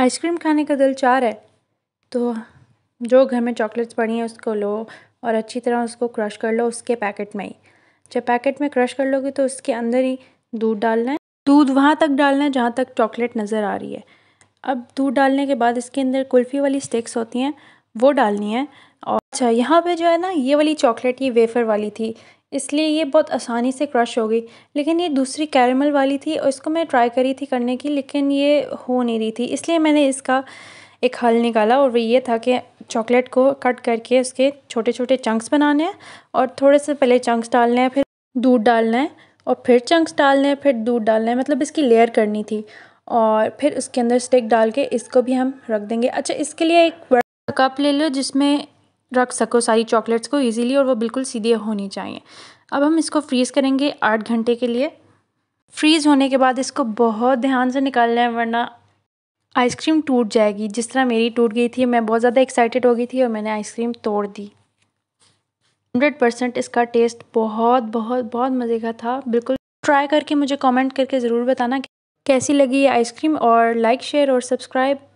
ice cream खाने का दिल चाह रहा है तो जो घर में चॉकलेट्स पड़ी हैं उसको लो और अच्छी तरह उसको क्रश कर लो उसके पैकेट में ही जब पैकेट में क्रश कर लोगे तो उसके अंदर ही दूध डालना है दूध वहाँ तक डालना है जहाँ तक चॉकलेट नज़र आ रही है अब दूध डालने के बाद इसके अंदर कुल्फ़ी वाली स्टिक्स होती हैं वो डालनी है और अच्छा यहाँ पे जो है ना ये वाली चॉकलेट ये वेफ़र वाली थी इसलिए ये बहुत आसानी से क्रश हो गई लेकिन ये दूसरी कैरमल वाली थी और इसको मैं ट्राई करी थी करने की लेकिन ये हो नहीं रही थी इसलिए मैंने इसका एक हल निकाला और वो ये था कि चॉकलेट को कट करके उसके छोटे छोटे चंक्स बनाने हैं और थोड़े से पहले चंक्स डालने हैं फिर दूध डालना है और फिर चंक्स डालने हैं फिर दूध डालना है मतलब इसकी लेयर करनी थी और फिर उसके अंदर स्टिक डाल के इसको भी हम रख देंगे अच्छा इसके लिए एक बड़ा कप ले लो जिसमें रख सको सारी चॉकलेट्स को ईज़िली और वो बिल्कुल सीधे होनी चाहिए अब हम इसको फ्रीज़ करेंगे आठ घंटे के लिए फ्रीज़ होने के बाद इसको बहुत ध्यान से निकालना है वरना आइसक्रीम टूट जाएगी जिस तरह मेरी टूट गई थी मैं बहुत ज़्यादा एक्साइटेड हो गई थी और मैंने आइसक्रीम तोड़ दी हंड्रेड परसेंट इसका टेस्ट बहुत बहुत बहुत मज़े का था बिल्कुल ट्राई करके मुझे कमेंट करके ज़रूर बताना कैसी लगी ये आइसक्रीम और लाइक शेयर और सब्सक्राइब